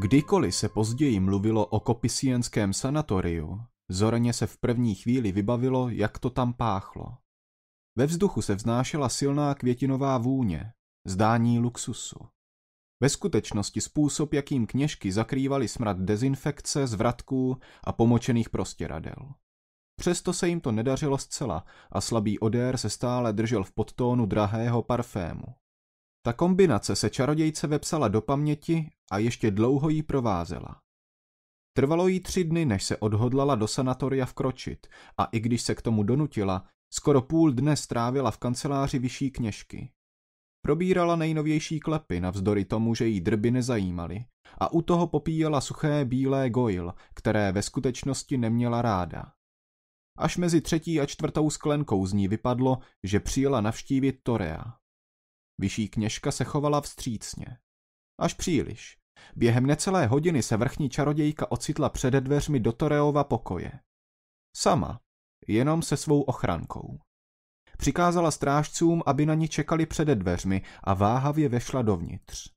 Kdykoliv se později mluvilo o kopisienském sanatoriu, Zorně se v první chvíli vybavilo, jak to tam páchlo. Ve vzduchu se vznášela silná květinová vůně, zdání luxusu. Ve skutečnosti způsob, jakým kněžky zakrývaly smrad dezinfekce, zvratků a pomočených prostěradel. Přesto se jim to nedařilo zcela a slabý odér se stále držel v podtónu drahého parfému. Ta kombinace se čarodějce vepsala do paměti a ještě dlouho jí provázela. Trvalo jí tři dny, než se odhodlala do sanatoria vkročit a i když se k tomu donutila, skoro půl dne strávila v kanceláři vyšší kněžky. Probírala nejnovější klepy navzdory tomu, že jí drby nezajímaly a u toho popíjela suché bílé gojl, které ve skutečnosti neměla ráda. Až mezi třetí a čtvrtou sklenkou z ní vypadlo, že přijela navštívit Torea. Vyšší kněžka se chovala vstřícně. Až příliš. Během necelé hodiny se vrchní čarodějka ocitla před dveřmi do Toreova pokoje. Sama, jenom se svou ochrankou. Přikázala strážcům, aby na ní čekali před dveřmi a váhavě vešla dovnitř.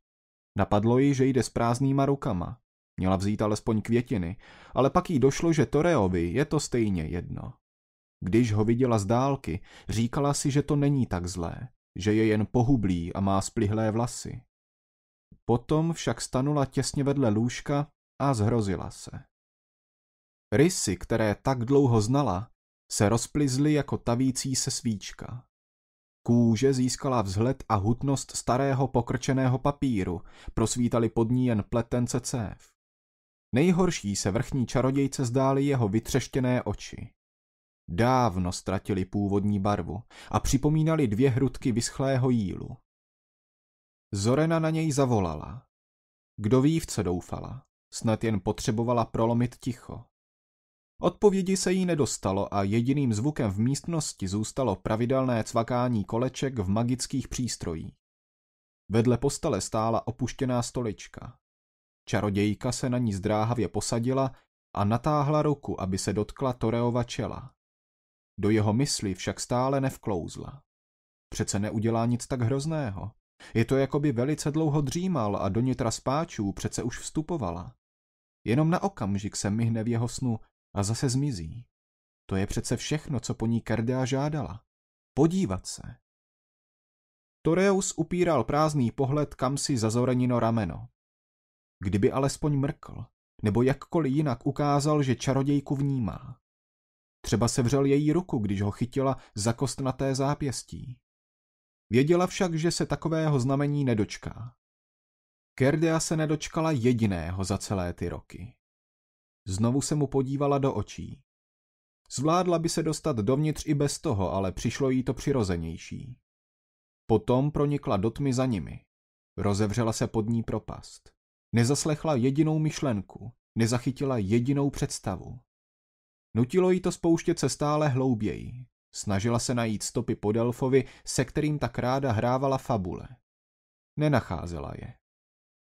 Napadlo ji, že jde s prázdnýma rukama. Měla vzít alespoň květiny, ale pak jí došlo, že Toreovi je to stejně jedno. Když ho viděla z dálky, říkala si, že to není tak zlé, že je jen pohublý a má splihlé vlasy. Potom však stanula těsně vedle lůžka a zhrozila se. Rysy, které tak dlouho znala, se rozplizly jako tavící se svíčka. Kůže získala vzhled a hutnost starého pokrčeného papíru, Prosvítali pod ní jen pletence cév. Nejhorší se vrchní čarodějce zdály jeho vytřeštěné oči dávno ztratili původní barvu a připomínali dvě hrudky vyschlého jílu. Zorena na něj zavolala. Kdo ví, v co doufala, snad jen potřebovala prolomit ticho. Odpovědi se jí nedostalo a jediným zvukem v místnosti zůstalo pravidelné cvakání koleček v magických přístrojích. Vedle postele stála opuštěná stolička. Čarodějka se na ní zdráhavě posadila a natáhla ruku, aby se dotkla Toreova čela. Do jeho mysli však stále nevklouzla. Přece neudělá nic tak hrozného. Je to, jako by velice dlouho dřímal a do nitra spáčů přece už vstupovala. Jenom na okamžik se myhne v jeho snu a zase zmizí. To je přece všechno, co po ní Kardia žádala. Podívat se. Toreus upíral prázdný pohled kam si zazorenino rameno. Kdyby alespoň mrkl, nebo jakkoliv jinak ukázal, že čarodějku vnímá. Třeba sevřel její ruku, když ho chytila za kostnaté zápěstí. Věděla však, že se takového znamení nedočká. Kerdea se nedočkala jediného za celé ty roky. Znovu se mu podívala do očí. Zvládla by se dostat dovnitř i bez toho, ale přišlo jí to přirozenější. Potom pronikla do tmy za nimi. Rozevřela se pod ní propast. Nezaslechla jedinou myšlenku, nezachytila jedinou představu. Nutilo jí to spouštět se stále hlouběji. Snažila se najít stopy po Delfovi, se kterým tak ráda hrávala fabule. Nenacházela je.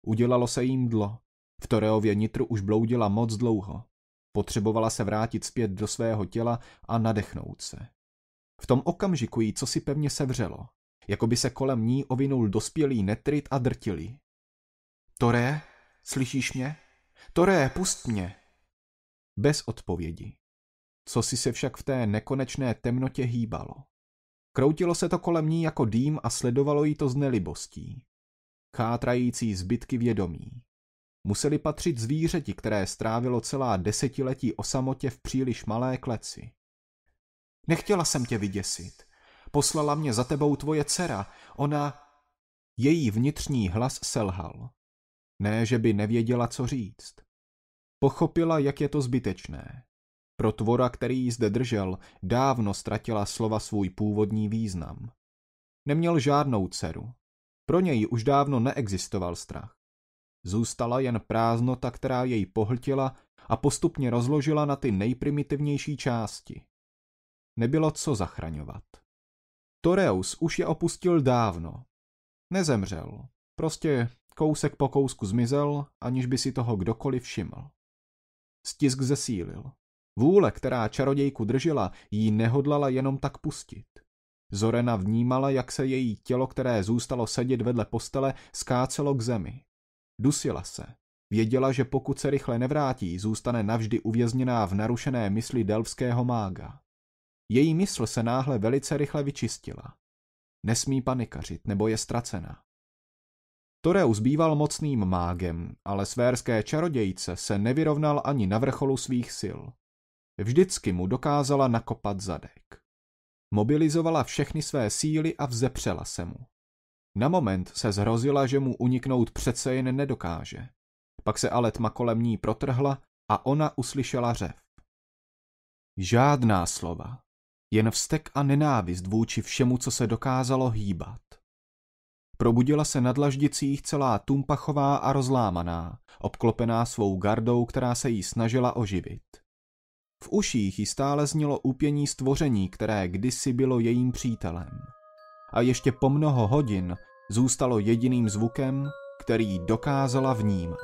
Udělalo se jim dlo. V Toreově nitru už bloudila moc dlouho. Potřebovala se vrátit zpět do svého těla a nadechnout se. V tom okamžiku jí cosi pevně sevřelo, jako by se kolem ní ovinul dospělý netrit a drtili. Toré, slyšíš mě? Toré, pust mě! Bez odpovědi. Co si se však v té nekonečné temnotě hýbalo. Kroutilo se to kolem ní jako dým a sledovalo jí to z nelibostí. Chátrající zbytky vědomí. Museli patřit zvířeti, které strávilo celá desetiletí o samotě v příliš malé kleci. Nechtěla jsem tě vyděsit. Poslala mě za tebou tvoje dcera. Ona... Její vnitřní hlas selhal. Ne, že by nevěděla, co říct. Pochopila, jak je to zbytečné. Pro tvora, který ji zde držel, dávno ztratila slova svůj původní význam. Neměl žádnou dceru. Pro něj už dávno neexistoval strach. Zůstala jen prázdnota, která jej pohltila a postupně rozložila na ty nejprimitivnější části. Nebylo co zachraňovat. Toreus už je opustil dávno. Nezemřel. Prostě kousek po kousku zmizel, aniž by si toho kdokoliv všiml. Stisk zesílil. Vůle, která čarodějku držela, jí nehodlala jenom tak pustit. Zorena vnímala, jak se její tělo, které zůstalo sedět vedle postele, skácelo k zemi. Dusila se. Věděla, že pokud se rychle nevrátí, zůstane navždy uvězněná v narušené mysli delvského mága. Její mysl se náhle velice rychle vyčistila. Nesmí panikařit, nebo je ztracena. Toreus býval mocným mágem, ale svérské čarodějce se nevyrovnal ani na vrcholu svých sil. Vždycky mu dokázala nakopat zadek. Mobilizovala všechny své síly a vzepřela se mu. Na moment se zhrozila, že mu uniknout přece jen nedokáže. Pak se ale tma kolem ní protrhla a ona uslyšela řev. Žádná slova, jen vztek a nenávist vůči všemu, co se dokázalo hýbat. Probudila se na dlaždicích celá tumpachová a rozlámaná, obklopená svou gardou, která se jí snažila oživit. V uších jí stále znělo úpění stvoření, které kdysi bylo jejím přítelem. A ještě po mnoho hodin zůstalo jediným zvukem, který dokázala vnímat.